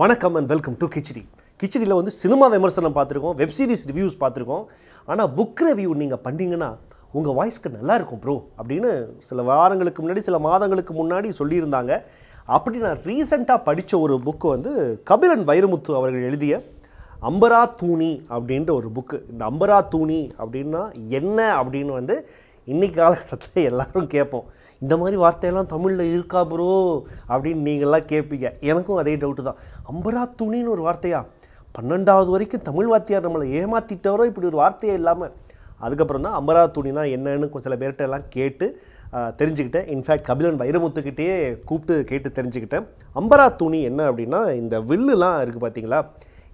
வணக்கம் and welcome to Khichdi கிச்சடியில் வந்து சினிமா விமர்சனம் பார்த்துருக்கோம் வெப்சீரிஸ் ரிவ்யூஸ் பார்த்துருக்கோம் ஆனால் புக் ரிவ்யூ நீங்கள் பண்ணிங்கன்னா உங்கள் வாய்ஸ்க்கு நல்லாயிருக்கும் ப்ரோ அப்படின்னு சில வாரங்களுக்கு முன்னாடி சில மாதங்களுக்கு முன்னாடி சொல்லியிருந்தாங்க அப்படி நான் ரீசெண்டாக படித்த ஒரு புக்கு வந்து கபிலன் வைரமுத்து அவர்கள் எழுதிய அம்பரா தூணி அப்படின்ற ஒரு புக்கு இந்த அம்பரா தூணி அப்படின்னா என்ன அப்படின்னு வந்து இன்றைக்கி காலகட்டத்தில் எல்லோரும் கேட்போம் இந்த மாதிரி வார்த்தையெல்லாம் தமிழில் இருக்கா ப்ரோ அப்படின்னு நீங்கள்லாம் கேட்பீங்க எனக்கும் அதே டவுட்டு தான் அம்பரா துணின்னு ஒரு வார்த்தையா பன்னெண்டாவது வரைக்கும் தமிழ் வாத்தியார் நம்மளை ஏமாற்றிட்டவரோ இப்படி ஒரு வார்த்தையே இல்லாமல் அதுக்கப்புறம் தான் அம்பரா துணினா என்னன்னு கொஞ்சம் சில பேர்கிட்ட எல்லாம் கேட்டு தெரிஞ்சுக்கிட்டேன் இன்ஃபேக்ட் கபிலன் வைரமுத்துக்கிட்டேயே கூப்பிட்டு கேட்டு தெரிஞ்சுக்கிட்டேன் அம்பரா துணி என்ன அப்படின்னா இந்த வில்லுலாம் இருக்குது பார்த்தீங்களா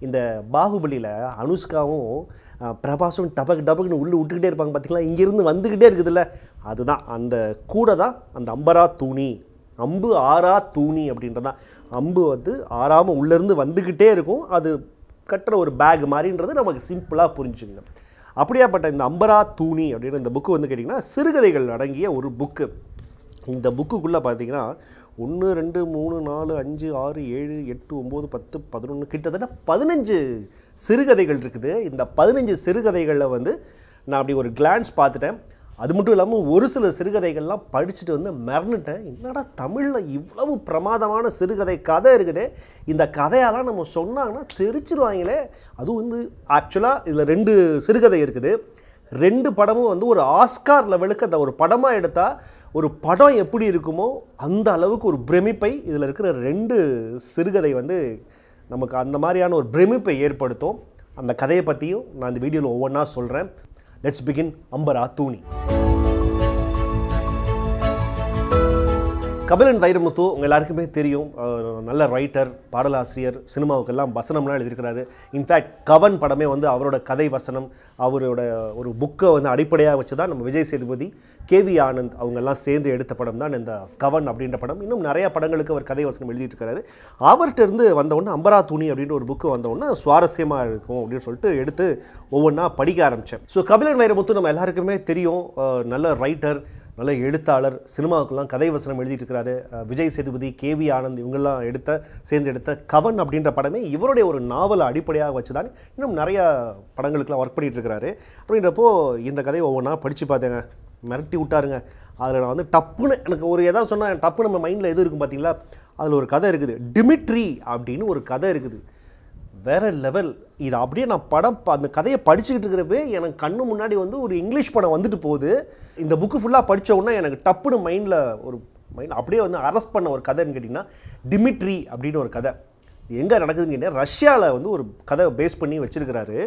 இந்த பாகுபலியில் அனுஷ்காவும் பிரபாசும் டபக் டபக்குன்னு உள்ளே விட்டுக்கிட்டே இருப்பாங்க பார்த்திங்களா இங்கேருந்து வந்துக்கிட்டே இருக்குதுல்ல அதுதான் அந்த கூட தான் அந்த அம்பரா தூணி அம்பு ஆறா தூணி அப்படின்றதான் அம்பு வந்து ஆறாமல் உள்ளேருந்து வந்துக்கிட்டே இருக்கும் அது கட்டுற ஒரு பேக் மாதிரின்றது நமக்கு சிம்பிளாக புரிஞ்சுங்க அப்படியாப்பட்ட இந்த அம்பரா தூணி அப்படின்ற இந்த புக்கு வந்து கேட்டிங்கன்னா சிறுகதைகள் அடங்கிய ஒரு புக்கு இந்த புக்குக்குள்ளே பார்த்தீங்கன்னா ஒன்று ரெண்டு மூணு நாலு அஞ்சு ஆறு ஏழு எட்டு ஒம்பது பத்து பதினொன்று கிட்டத்தட்ட பதினஞ்சு சிறுகதைகள் இருக்குது இந்த பதினஞ்சு சிறுகதைகளில் வந்து நான் அப்படி ஒரு கிளான்ஸ் பார்த்துட்டேன் அது மட்டும் இல்லாமல் ஒரு சில சிறுகதைகள்லாம் படிச்சுட்டு வந்து மறந்துட்டேன் என்னடா தமிழில் இவ்வளவு பிரமாதமான சிறுகதை கதை இருக்குது இந்த கதையெல்லாம் நம்ம சொன்னாங்கன்னா தெரிச்சிருவாங்களே அதுவும் வந்து ஆக்சுவலாக இதில் ரெண்டு சிறுகதை இருக்குது ரெண்டு படமும் வந்து ஒரு ஆஸ்கார் லெவலுக்கு அந்த ஒரு படமாக எடுத்தால் ஒரு படம் எப்படி இருக்குமோ அந்த அளவுக்கு ஒரு பிரமிப்பை இதில் இருக்கிற ரெண்டு சிறுகதை வந்து நமக்கு அந்த மாதிரியான ஒரு பிரமிப்பை ஏற்படுத்தும் அந்த கதையை பற்றியும் நான் இந்த வீடியோவில் ஒவ்வொன்றா சொல்கிறேன் லெட்ஸ் பிகின் அம்பரா தூணி கபிலன் வைரமுத்து உங்கள் எல்லாருக்குமே தெரியும் நல்ல ரைட்டர் பாடலாசிரியர் சினிமாவுக்கெல்லாம் வசனம்லாம் எழுதியிருக்கிறாரு இன்ஃபேக்ட் கவன் படமே வந்து அவரோட கதை வசனம் அவரோட ஒரு புக்கை வந்து அடிப்படையாக வச்சு தான் நம்ம விஜய் சேதுபதி கேவி ஆனந்த் அவங்கெல்லாம் சேர்ந்து எடுத்த படம் தான் இந்த கவன் அப்படின்ற படம் இன்னும் நிறையா படங்களுக்கு அவர் கதை வசனம் எழுதிட்டுருக்காரு இருந்து வந்தவுடனே அம்பரா துணி அப்படின்ற ஒரு புக்கு வந்தவுடனே சுவாரஸ்யமாக இருக்கும் அப்படின்னு சொல்லிட்டு எடுத்து ஒவ்வொன்றா படிக்க ஆரம்பித்தேன் ஸோ கபிலன் வைரமுத்து நம்ம எல்லாருக்குமே தெரியும் நல்ல ரைட்டர் நல்ல எழுத்தாளர் சினிமாவுக்கெல்லாம் கதை வசனம் எழுதிட்டு இருக்கிறாரு விஜய் சேதுபதி கே வி ஆனந்த் இவங்கெல்லாம் எடுத்த சேர்ந்து எடுத்த கவன் அப்படின்ற படமே இவருடைய ஒரு நாவலை அடிப்படையாக வச்சு தான் இன்னும் நிறையா படங்களுக்கெல்லாம் ஒர்க் பண்ணிகிட்டு இருக்கிறாரு அப்படின்றப்போ இந்த கதையை ஒவ்வொன்றா படித்து பார்த்தேங்க மிரட்டி விட்டாருங்க அதில் நான் வந்து டப்புன்னு எனக்கு ஒரு எதாவது சொன்னால் டப்பு நம்ம மைண்டில் எது இருக்கும் பார்த்தீங்களா அதில் ஒரு கதை இருக்குது டிமிட்ரி அப்படின்னு ஒரு கதை இருக்குது வேறு லெவல் இது அப்படியே நான் படம் அந்த கதையை படிச்சுக்கிட்டு இருக்கிறப்பே எனக்கு கண்ணு முன்னாடி வந்து ஒரு இங்கிலீஷ் படம் வந்துட்டு போகுது இந்த புக்கு ஃபுல்லாக உடனே எனக்கு டப்புன்னு மைண்டில் ஒரு மைண்ட் அப்படியே வந்து அரெஸ்ட் பண்ண ஒரு கதைன்னு கேட்டிங்கன்னா டிமிட்ரி அப்படின்னு ஒரு கதை எங்கே நடக்குதுன்னு கேட்டால் ரஷ்யாவில் வந்து ஒரு கதை பேஸ் பண்ணி வச்சுருக்கிறாரு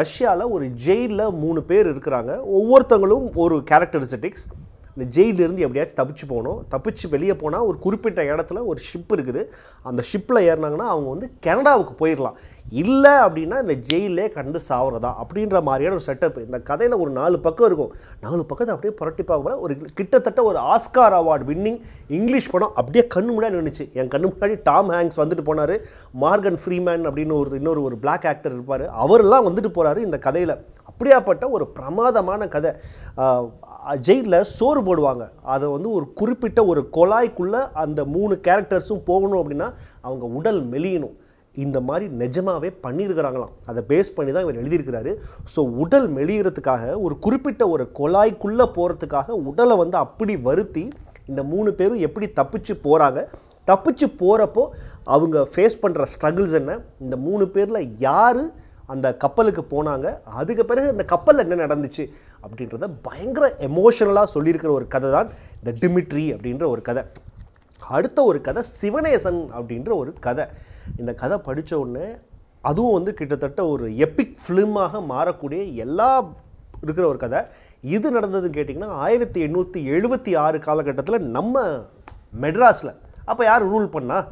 ரஷ்யாவில் ஒரு ஜெயிலில் மூணு பேர் இருக்கிறாங்க ஒவ்வொருத்தங்களும் ஒரு கேரக்டரிஸ்டிக்ஸ் இந்த ஜெயிலிருந்து எப்படியாச்சும் தப்பிச்சு போகணும் தப்பிச்சு வெளியே போனால் ஒரு குறிப்பிட்ட இடத்துல ஒரு ஷிப் இருக்குது அந்த ஷிப்பில் ஏறினாங்கன்னா அவங்க வந்து கனடாவுக்கு போயிடலாம் இல்லை அப்படின்னா இந்த ஜெயிலே கடந்து சாவுறதா அப்படின்ற மாதிரியான ஒரு செட்டப் இந்த கதையில் ஒரு நாலு பக்கம் இருக்கும் நாலு பக்கத்தை அப்படியே புரட்டி பார்க்கல ஒரு கிட்டத்தட்ட ஒரு ஆஸ்கார் அவார்டு வின்னிங் இங்கிலீஷ் படம் அப்படியே கண்ணு முன்னாடி நின்றுச்சு என் கண்ணு முன்னாடி டாம் ஹேங்ஸ் வந்துட்டு போனார் மார்கன் ஃப்ரீமேன் அப்படின்னு ஒரு இன்னொரு ஒரு பிளாக் ஆக்டர் இருப்பார் அவரெல்லாம் வந்துட்டு போகிறாரு இந்த கதையில் அப்படியாப்பட்ட ஒரு பிரமாதமான கதை ஜெயிலில் சோறு போடுவாங்க அதை வந்து ஒரு குறிப்பிட்ட ஒரு கொலாய்க்குள்ளே அந்த மூணு கேரக்டர்ஸும் போகணும் அப்படின்னா அவங்க உடல் மெலியணும் இந்த மாதிரி நிஜமாகவே பண்ணியிருக்கிறாங்களாம் அதை பேஸ் பண்ணி தான் இவர் எழுதியிருக்கிறாரு ஸோ உடல் மெலிகிறதுக்காக ஒரு குறிப்பிட்ட ஒரு கொலாய்க்குள்ளே போகிறதுக்காக உடலை வந்து அப்படி வருத்தி இந்த மூணு பேரும் எப்படி தப்பிச்சு போகிறாங்க தப்பிச்சு போகிறப்போ அவங்க ஃபேஸ் பண்ணுற ஸ்ட்ரகிள்ஸ் என்ன இந்த மூணு பேரில் யார் அந்த கப்பலுக்கு போனாங்க அதுக்கு பிறகு அந்த கப்பலில் என்ன நடந்துச்சு அப்படின்றத பயங்கர எமோஷனலாக சொல்லியிருக்கிற ஒரு கதை தான் இந்த டிமிட்ரி அப்படின்ற ஒரு கதை அடுத்த ஒரு கதை சிவனேசன் அப்படின்ற ஒரு கதை இந்த கதை படித்த உடனே அதுவும் வந்து கிட்டத்தட்ட ஒரு எப்பிக் ஃபிலிமாக மாறக்கூடிய எல்லா இருக்கிற ஒரு கதை இது நடந்ததுன்னு கேட்டிங்கன்னா ஆயிரத்தி எண்ணூற்றி எழுபத்தி ஆறு காலகட்டத்தில் நம்ம மெட்ராஸில் அப்போ யார் ரூல் பண்ணால்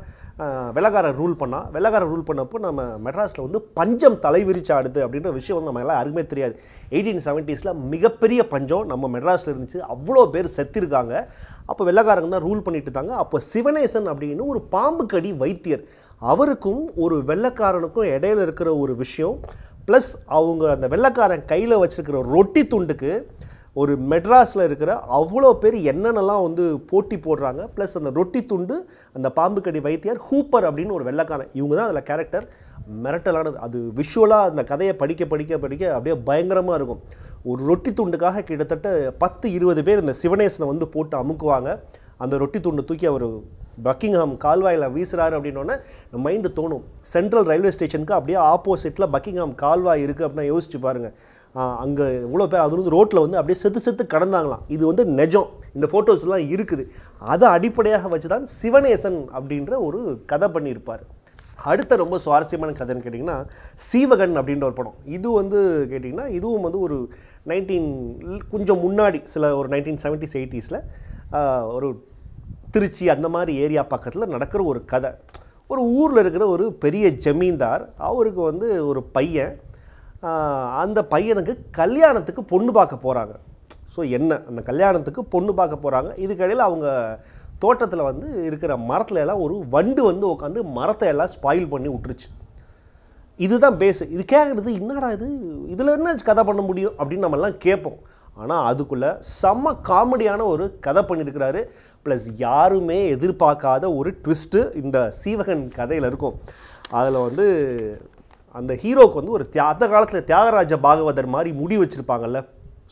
வெள்ளக்காரர் ரூல் பண்ணால் வெள்ளக்காரர் ரூல் பண்ணப்போ நம்ம மெட்ராஸில் வந்து பஞ்சம் தலைவிரிச்சு ஆடுது அப்படின்ற விஷயம் வந்து நம்ம எல்லாம் யாருக்குமே தெரியாது எயிட்டீன் செவன்ட்டீஸில் மிகப்பெரிய பஞ்சம் நம்ம மெட்ராஸில் இருந்துச்சு அவ்வளோ பேர் செத்துருக்காங்க அப்போ வெள்ளக்காரங்க தான் ரூல் பண்ணிட்டு இருந்தாங்க அப்போ சிவனேசன் அப்படின்னு ஒரு பாம்பு கடி வைத்தியர் அவருக்கும் ஒரு வெள்ளக்காரனுக்கும் இடையில இருக்கிற ஒரு விஷயம் ப்ளஸ் அவங்க அந்த வெள்ளக்காரன் கையில் வச்சுருக்கிற ரொட்டி துண்டுக்கு ஒரு மெட்ராஸில் இருக்கிற அவ்வளோ பேர் என்னென்னலாம் வந்து போட்டி போடுறாங்க ப்ளஸ் அந்த ரொட்டி துண்டு அந்த பாம்பு கடி வைத்தியார் ஹூப்பர் அப்படின்னு ஒரு வெள்ளக்காரன் இவங்க தான் அதில் கேரக்டர் மிரட்டலானது அது விஷுவலாக அந்த கதையை படிக்க படிக்க படிக்க அப்படியே பயங்கரமாக இருக்கும் ஒரு ரொட்டி துண்டுக்காக கிட்டத்தட்ட பத்து இருபது பேர் இந்த சிவனேசனை வந்து போட்டு அமுக்குவாங்க அந்த ரொட்டி துண்டு தூக்கி அவர் பக்கிங்ஹாம் கால்வாயில் வீசுகிறாரு அப்படின்னோடனே மைண்டு தோணும் சென்ட்ரல் ரயில்வே ஸ்டேஷனுக்கு அப்படியே ஆப்போசிட்டில் பக்கிங்ஹாம் கால்வாய் இருக்குது அப்படின்னா யோசிச்சு பாருங்கள் அங்கே இவ்வளோ பேர் அது வந்து ரோட்டில் வந்து அப்படியே செத்து செத்து கடந்தாங்களாம் இது வந்து நெஜம் இந்த ஃபோட்டோஸ்லாம் இருக்குது அதை அடிப்படையாக வச்சு தான் சிவநேசன் அப்படின்ற ஒரு கதை பண்ணியிருப்பார் அடுத்த ரொம்ப சுவாரஸ்யமான கதைன்னு கேட்டிங்கன்னா சீவகன் அப்படின்ற ஒரு படம் இது வந்து கேட்டிங்கன்னா இதுவும் வந்து ஒரு நைன்டீன் கொஞ்சம் முன்னாடி சில ஒரு நைன்டீன் செவன்ட்டிஸ் எயிட்டிஸில் ஒரு திருச்சி அந்த மாதிரி ஏரியா பக்கத்தில் நடக்கிற ஒரு கதை ஒரு ஊரில் இருக்கிற ஒரு பெரிய ஜமீன்தார் அவருக்கு வந்து ஒரு பையன் அந்த பையனுக்கு கல்யாணத்துக்கு பொண்ணு பார்க்க போகிறாங்க ஸோ என்ன அந்த கல்யாணத்துக்கு பொண்ணு பார்க்க போகிறாங்க இதுக்கடையில் அவங்க தோட்டத்தில் வந்து இருக்கிற மரத்தில் எல்லாம் ஒரு வண்டு வந்து உட்காந்து மரத்தை எல்லாம் ஸ்பாயில் பண்ணி விட்டுருச்சு இதுதான் பேஸு இது கேட்குறது என்னடா இது இதில் என்ன கதை பண்ண முடியும் அப்படின்னு நம்மலாம் கேட்போம் ஆனால் அதுக்குள்ளே செம்ம காமெடியான ஒரு கதை பண்ணியிருக்கிறாரு ப்ளஸ் யாருமே எதிர்பார்க்காத ஒரு ட்விஸ்ட்டு இந்த சீவகன் கதையில் இருக்கும் அதில் வந்து அந்த ஹீரோக்கு வந்து ஒரு தியா அந்த காலத்தில் தியாகராஜ பாகவதர் மாதிரி முடி வச்சுருப்பாங்கல்ல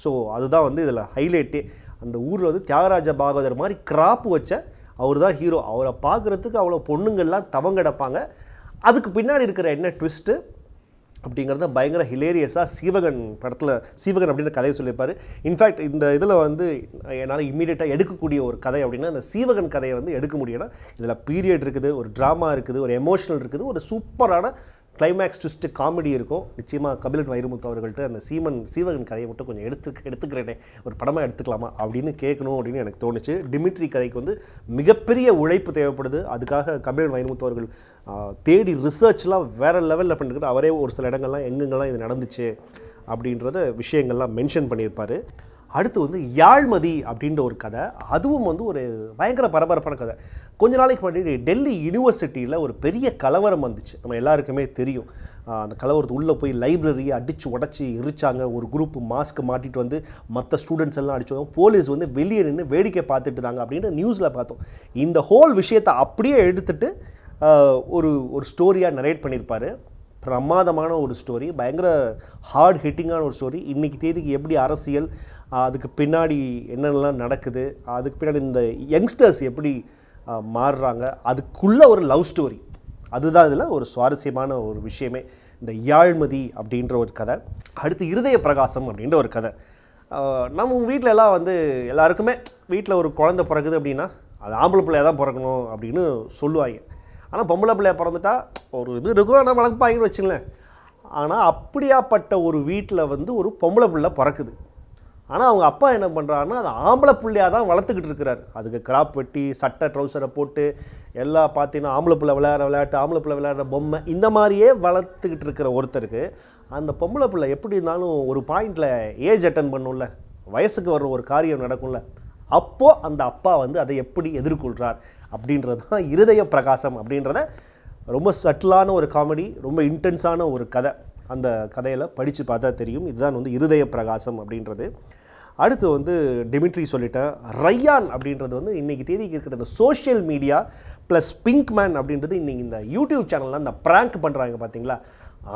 ஸோ அதுதான் வந்து இதில் ஹைலைட்டே அந்த ஊரில் வந்து தியாகராஜ பாகவதர் மாதிரி கிராப் வச்ச அவர் தான் ஹீரோ அவரை பார்க்குறதுக்கு அவ்வளோ பொண்ணுங்கள்லாம் தவங்கிடப்பாங்க அதுக்கு பின்னாடி இருக்கிற என்ன ட்விஸ்ட்டு அப்படிங்கிறத பயங்கர ஹிலேரியஸாக சீவகன் படத்தில் சீவகன் அப்படின்ற கதையை சொல்லியிருப்பார் இன்ஃபேக்ட் இந்த இதில் வந்து என்னால் இம்மீடியட்டாக எடுக்கக்கூடிய ஒரு கதை அப்படின்னா அந்த சீவகன் கதையை வந்து எடுக்க முடியும்னா இதில் பீரியட் இருக்குது ஒரு ட்ராமா இருக்குது ஒரு எமோஷனல் இருக்குது ஒரு சூப்பரான கிளைமேக்ஸ் ட்விஸ்ட்டு காமெடி இருக்கும் நிச்சயமாக கபிலன் வைரமுத்து அவர்கள்ட்ட அந்த சீமன் சீவகன் கதையை மட்டும் கொஞ்சம் எடுத்து எடுத்துக்கிறேனே ஒரு படமாக எடுத்துக்கலாமா அப்படின்னு கேட்கணும் அப்படின்னு எனக்கு தோணுச்சு டிமிட்ரி கதைக்கு வந்து மிகப்பெரிய உழைப்பு தேவைப்படுது அதுக்காக கபிலன் வைரமுத்து அவர்கள் தேடி ரிசர்ச்லாம் வேறு லெவலில் பண்ணிருக்கிற அவரே ஒரு சில இடங்கள்லாம் எங்கெங்கெல்லாம் இது நடந்துச்சு அப்படின்றத விஷயங்கள்லாம் மென்ஷன் பண்ணியிருப்பார் அடுத்து வந்து யாழ்மதி அப்படின்ற ஒரு கதை அதுவும் வந்து ஒரு பயங்கர பரபரப்பான கதை கொஞ்ச நாளைக்கு முன்னாடி டெல்லி யூனிவர்சிட்டியில் ஒரு பெரிய கலவரம் வந்துச்சு நம்ம எல்லாருக்குமே தெரியும் அந்த கலவரத்து உள்ளே போய் லைப்ரரியை அடித்து உடச்சி எரிச்சாங்க ஒரு குரூப் மாஸ்க்கு மாட்டிட்டு வந்து மற்ற ஸ்டூடெண்ட்ஸ் எல்லாம் அடித்தோம் போலீஸ் வந்து வெளியே நின்று வேடிக்கை பார்த்துட்டு தாங்க அப்படின்னு நியூஸில் பார்த்தோம் இந்த ஹோல் விஷயத்தை அப்படியே எடுத்துகிட்டு ஒரு ஒரு ஸ்டோரியாக நரேட் பண்ணியிருப்பார் பிரமாதமான ஒரு ஸ்டோரி பயங்கர ஹார்ட் ஹிட்டிங்கான ஒரு ஸ்டோரி இன்றைக்கி தேதிக்கு எப்படி அரசியல் அதுக்கு பின்னாடி என்னென்னலாம் நடக்குது அதுக்கு பின்னாடி இந்த யங்ஸ்டர்ஸ் எப்படி மாறுறாங்க அதுக்குள்ளே ஒரு லவ் ஸ்டோரி அதுதான் இதில் ஒரு சுவாரஸ்யமான ஒரு விஷயமே இந்த யாழ்மதி அப்படின்ற ஒரு கதை அடுத்து இருதய பிரகாசம் அப்படின்ற ஒரு கதை நம்ம வீட்டில் எல்லாம் வந்து எல்லாருக்குமே வீட்டில் ஒரு குழந்த பிறகுது அப்படின்னா அது ஆம்பளை பிள்ளையாக தான் பிறக்கணும் அப்படின்னு சொல்லுவாங்க ஆனால் பொம்பளை பிள்ளைய பிறந்துட்டா ஒரு இது இருக்கும் ஆனால் வளர்ப்பாங்கன்னு வச்சுங்களேன் ஆனால் அப்படியாப்பட்ட ஒரு வீட்டில் வந்து ஒரு பொம்பளை பிள்ளை பிறக்குது ஆனால் அவங்க அப்பா என்ன பண்ணுறாருன்னா அது ஆம்பளை பிள்ளையாக தான் வளர்த்துக்கிட்டு இருக்கிறார் அதுக்கு கிராப் வெட்டி சட்டை ட்ரௌசரை போட்டு எல்லாம் பார்த்தீங்கன்னா ஆம்பளை பிள்ளை விளையாடுற விளையாட்டு ஆம்பளை பிள்ளை விளையாடுற பொம்மை இந்த மாதிரியே வளர்த்துக்கிட்டு இருக்கிற ஒருத்தருக்கு அந்த பொம்பளை பிள்ளை எப்படி இருந்தாலும் ஒரு பாயிண்டில் ஏஜ் அட்டன் பண்ணும்ல வயசுக்கு வர்ற ஒரு காரியம் நடக்கும்ல அப்போது அந்த அப்பா வந்து அதை எப்படி எதிர்கொள்கிறார் அப்படின்றது தான் இருதய பிரகாசம் அப்படின்றத ரொம்ப சட்டிலான ஒரு காமெடி ரொம்ப இன்டென்ஸான ஒரு கதை அந்த கதையில் படித்து பார்த்தா தெரியும் இதுதான் வந்து இருதய பிரகாசம் அப்படின்றது அடுத்து வந்து டிமிட்ரி சொல்லிட்டேன் ரையான் அப்படின்றது வந்து இன்றைக்கி தேதிக்கு இருக்கிற இந்த social media plus pink man அப்படின்றது இன்றைக்கி இந்த யூடியூப் சேனலில் அந்த ப்ராங்க் பண்ணுறாங்க பார்த்தீங்களா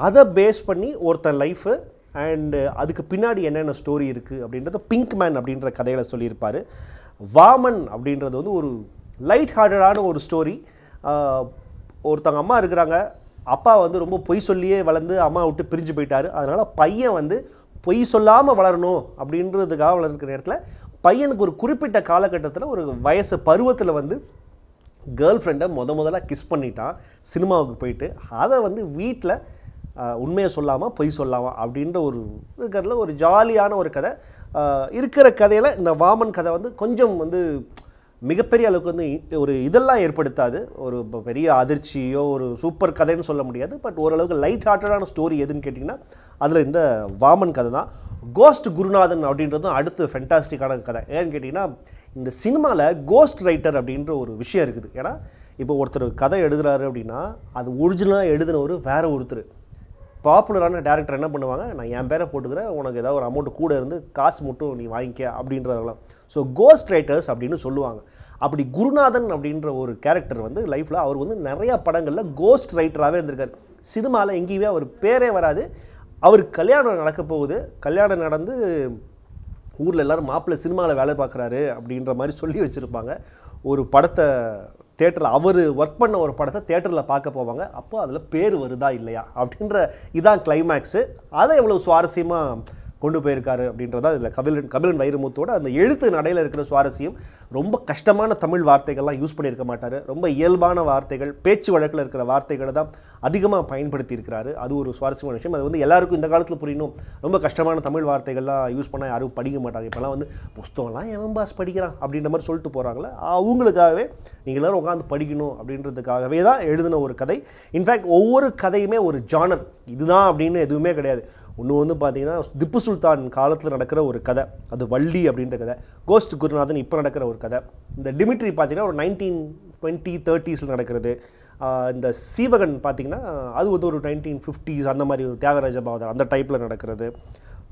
அதை பேஸ் பண்ணி ஒருத்தன் லைஃபு அண்டு uh, அதுக்கு பின்னாடி என்னென்ன ஸ்டோரி இருக்குது அப்படின்றத பிங்க் மேன் அப்படின்ற கதையில் சொல்லியிருப்பார் வாமன் அப்படின்றது வந்து ஒரு லைட் ஹார்டடான ஒரு ஸ்டோரி ஒருத்தவங்க அம்மா இருக்கிறாங்க அப்பா வந்து ரொம்ப பொய் சொல்லியே வளர்ந்து அம்மா விட்டு பிரிஞ்சு போயிட்டார் அதனால் பையன் வந்து பொய் சொல்லாமல் வளரணும் அப்படின்றதுக்காக வளர்க்கிற நேரத்தில் பையனுக்கு ஒரு குறிப்பிட்ட காலகட்டத்தில் ஒரு வயசு பருவத்தில் வந்து கேர்ள் ஃப்ரெண்டை முத முதலாக கிஸ் பண்ணிட்டான் சினிமாவுக்கு போயிட்டு அதை வந்து வீட்டில் உண்மையை சொல்லாமல் பொய் சொல்லாமா அப்படின்ற ஒரு இருக்கிறதுல ஒரு ஜாலியான ஒரு கதை இருக்கிற கதையில் இந்த வாமன் கதை வந்து கொஞ்சம் வந்து மிகப்பெரிய அளவுக்கு வந்து ஒரு இதெல்லாம் ஏற்படுத்தாது ஒரு பெரிய அதிர்ச்சியோ ஒரு சூப்பர் கதைன்னு சொல்ல முடியாது பட் ஓரளவுக்கு லைட் ஹார்ட்டடான ஸ்டோரி எதுன்னு கேட்டிங்கன்னா அதில் இந்த வாமன் கதை தான் கோஸ்ட் குருநாதன் அப்படின்றது அடுத்து ஃபென்டாஸ்டிக்கான கதை ஏன்னு கேட்டிங்கன்னா இந்த சினிமாவில் கோஸ்ட் ரைட்டர் அப்படின்ற ஒரு விஷயம் இருக்குது ஏன்னா இப்போ ஒருத்தர் கதை எழுதுகிறாரு அப்படின்னா அது ஒரிஜினலாக எழுதுன ஒரு வேறு ஒருத்தர் பாப்புலரான டேரக்டர் என்ன பண்ணுவாங்க நான் என் பேரை போட்டுக்கிறேன் உனக்கு ஏதாவது ஒரு அமௌண்ட் கூட இருந்து காசு மட்டும் நீ வாங்கிக்க அப்படின்றதெல்லாம் ஸோ கோஸ்ட் ரைட்டர்ஸ் அப்படின்னு சொல்லுவாங்க அப்படி குருநாதன் அப்படின்ற ஒரு கேரக்டர் வந்து லைஃப்பில் அவர் வந்து நிறையா படங்களில் கோஸ்ட் ரைட்டராகவே இருந்திருக்கார் சினிமாவில் எங்கேயுமே அவர் பேரே வராது அவர் கல்யாணம் நடக்க போகுது கல்யாணம் நடந்து ஊரில் எல்லோரும் மாப்பிள்ளை சினிமாவில் வேலை பார்க்குறாரு அப்படின்ற மாதிரி சொல்லி வச்சுருப்பாங்க ஒரு படத்தை தேட்டர் அவர் ஒர்க் பண்ண ஒரு படத்தை தேட்டரில் பார்க்க போவாங்க அப்போ அதில் பேர் வருதா இல்லையா அப்படின்ற இதான் கிளைமேக்ஸு அதை எவ்வளோ சுவாரஸ்யமாக கொண்டு போயிருக்காரு அப்படின்றத இதில் கபிலன் கபிலன் வைரமுத்தோட அந்த எழுத்து நடையில் இருக்கிற சுவாரஸ்யம் ரொம்ப கஷ்டமான தமிழ் வார்த்தைகள்லாம் யூஸ் பண்ணியிருக்க மாட்டார் ரொம்ப இயல்பான வார்த்தைகள் பேச்சு வழக்கில் இருக்கிற வார்த்தைகளை தான் அதிகமாக பயன்படுத்தி இருக்கிறாரு அது ஒரு சுவாரஸ்யமான விஷயம் அது வந்து எல்லாருக்கும் இந்த காலத்தில் புரியணும் ரொம்ப கஷ்டமான தமிழ் வார்த்தைகள்லாம் யூஸ் பண்ணால் யாரும் படிக்க மாட்டாங்க இப்போல்லாம் வந்து புஸ்தகம்லாம் எவன் பாஸ் படிக்கிறான் அப்படின்ற மாதிரி சொல்லிட்டு போகிறாங்களே அவங்களுக்காகவே நீங்கள் எல்லோரும் உட்காந்து படிக்கணும் அப்படின்றதுக்காகவே தான் எழுதின ஒரு கதை இன்ஃபேக்ட் ஒவ்வொரு கதையுமே ஒரு ஜானர் இதுதான் அப்படின்னு எதுவுமே கிடையாது ஒன்று வந்து பார்த்தீங்கன்னா திப்பு சுல்தான் காலத்தில் நடக்கிற ஒரு கதை அது வள்ளி அப்படின்ற கதை கோஸ்ட் குருநாதன் இப்போ நடக்கிற ஒரு கதை இந்த டிமிட்ரி பார்த்தீங்கன்னா ஒரு நைன்டீன் டுவெண்ட்டி தேர்ட்டிஸில் நடக்கிறது இந்த சீவகன் பார்த்திங்கன்னா அது வந்து ஒரு நைன்டீன் ஃபிஃப்டிஸ் அந்த மாதிரி ஒரு தியாகராஜ பாவதர் அந்த டைப்பில் நடக்கிறது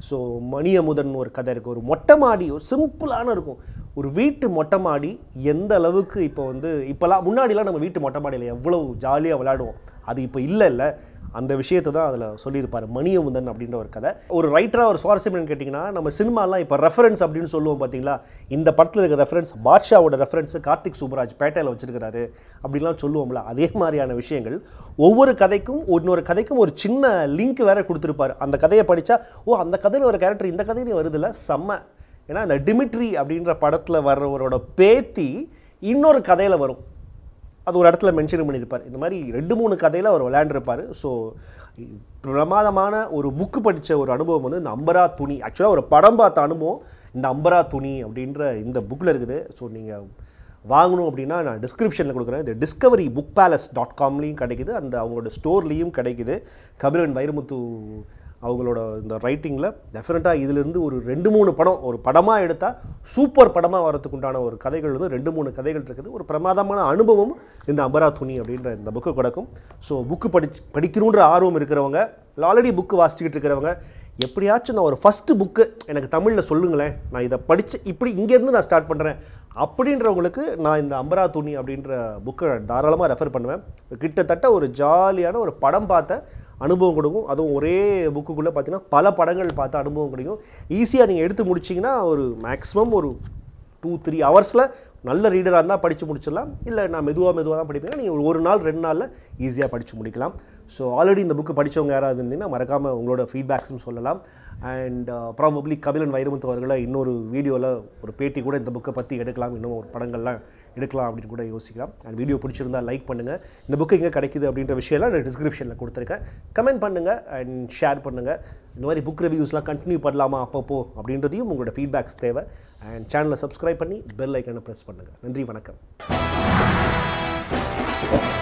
ஸோ மணியமுதன் ஒரு கதை இருக்குது ஒரு மொட்டை மாடி ஒரு சிம்பிளான இருக்கும் ஒரு வீட்டு மொட்டை மாடி எந்த அளவுக்கு இப்போ வந்து இப்போலாம் முன்னாடிலாம் நம்ம வீட்டு மொட்டை மாடியில் எவ்வளோ ஜாலியாக விளையாடுவோம் அது இப்போ இல்லை இல்லை அந்த விஷயத்தை தான் அதில் சொல்லியிருப்பார் மணியமுதன் அப்படின்ற ஒரு கதை ஒரு ரைட்டராக ஒரு சுவாரஸ்யம் கேட்டிங்கன்னா நம்ம சினிமாலாம் இப்போ ரெஃபரன்ஸ் அப்படின்னு சொல்லுவோம் பார்த்தீங்களா இந்த படத்தில் இருக்கிற ரெஃபரன்ஸ் பாட்ஷாவோட ரெஃபரன்ஸு கார்த்திக் சுப்ராஜ் பேட்டையில் வச்சுருக்கிறாரு அப்படின்லாம் சொல்லுவோம்ல அதே மாதிரியான விஷயங்கள் ஒவ்வொரு கதைக்கும் இன்னொரு கதைக்கும் ஒரு சின்ன லிங்க் வேறு கொடுத்துருப்பார் அந்த கதையை படித்தா ஓ அந்த கதை கதையில் ஒரு கேரக்டர் இந்த கதையிலையும் வருதில்ல செம்ம ஏன்னா இந்த டிமிட்ரி அப்படின்ற படத்தில் வர்றவரோட பேத்தி இன்னொரு கதையில் வரும் அது ஒரு இடத்துல மென்ஷன் பண்ணியிருப்பார் இந்த மாதிரி ரெண்டு மூணு கதையில் அவர் விளையாண்டுருப்பார் ஸோ பிரமாதமான ஒரு புக்கு படித்த ஒரு அனுபவம் வந்து இந்த அம்பரா துணி ஆக்சுவலாக ஒரு படம் பார்த்த அனுபவம் இந்த அம்பரா துணி அப்படின்ற இந்த புக்கில் இருக்குது ஸோ நீங்கள் வாங்கணும் அப்படின்னா நான் டிஸ்கிரிப்ஷனில் கொடுக்குறேன் இந்த டிஸ்கவரி புக் பேலஸ் டாட் காம்லேயும் கிடைக்குது அந்த அவங்களோட ஸ்டோர்லேயும் கிடைக்குது கபிலன் வைரமுத்து அவங்களோட இந்த ரைட்டிங்கில் டெஃபினட்டாக இதிலிருந்து ஒரு ரெண்டு மூணு படம் ஒரு படமாக எடுத்தால் சூப்பர் படமாக வரத்துக்கு உண்டான ஒரு கதைகள் வந்து ரெண்டு மூணு கதைகள் இருக்குது ஒரு பிரமாதமான அனுபவம் இந்த அபரா துணி அப்படின்ற இந்த புக்கு கிடக்கும் ஸோ புக்கு படி படிக்கணுன்ற ஆர்வம் இருக்கிறவங்க ஆல்ரெடி புக்கு வாசிச்சுக்கிட்டு இருக்கிறவங்க எப்படியாச்சும் நான் ஒரு ஃபஸ்ட்டு புக்கு எனக்கு தமிழில் சொல்லுங்களேன் நான் இதை படித்து இப்படி இங்கேருந்து நான் ஸ்டார்ட் பண்ணுறேன் அப்படின்றவங்களுக்கு நான் இந்த அம்பரா துணி அப்படின்ற புக்கை தாராளமாக ரெஃபர் பண்ணுவேன் கிட்டத்தட்ட ஒரு ஜாலியான ஒரு படம் பார்த்த அனுபவம் கொடுக்கும் அதுவும் ஒரே புக்குக்குள்ளே பார்த்தீங்கன்னா பல படங்கள் பார்த்த அனுபவம் கிடைக்கும் ஈஸியாக நீங்கள் எடுத்து முடிச்சிங்கன்னா ஒரு மேக்ஸிமம் ஒரு டூ த்ரீ ஹவர்ஸில் நல்ல ரீடராக இருந்தால் படித்து முடிச்சிடலாம் இல்லை நான் மெதுவாக மெதுவாக தான் படிப்பேன் நீங்கள் ஒரு நாள் ரெண்டு நாளில் ஈஸியாக படித்து முடிக்கலாம் ஸோ ஆல்ரெடி இந்த புக்கு படித்தவங்க யாராவது இருந்தீங்கன்னா மறக்காமல் உங்களோட ஃபீட்பேக்ஸும் சொல்லலாம் அண்ட் ப்ராபப்ளி கபிலன் வைரமுத்து அவர்களை இன்னொரு வீடியோவில் ஒரு பேட்டி கூட இந்த புக்கை பற்றி எடுக்கலாம் இன்னும் ஒரு படங்கள்லாம் எடுக்கலாம் அப்படின்னு கூட யோசிக்கலாம் அண்ட் வீடியோ பிடிச்சிருந்தால் லைக் பண்ணுங்கள் இந்த புக்கு எங்கே கிடைக்குது அப்படின்ற விஷயம்லாம் நான் டிஸ்கிரிப்ஷனில் கொடுத்துருக்கேன் கமெண்ட் பண்ணுங்கள் அண்ட் ஷேர் பண்ணுங்கள் இந்த மாதிரி புக் ரிவ்யூஸ்லாம் கண்டினியூ பண்ணலாமா அப்பப்போ அப்படின்றதையும் உங்களோட ஃபீட்பேக்ஸ் தேவை அண்ட் சேனலை சப்ஸ்கிரைப் பண்ணி பெல் ஐக்கனை ப்ரெஸ் பண்ணுங்கள் நன்றி வணக்கம்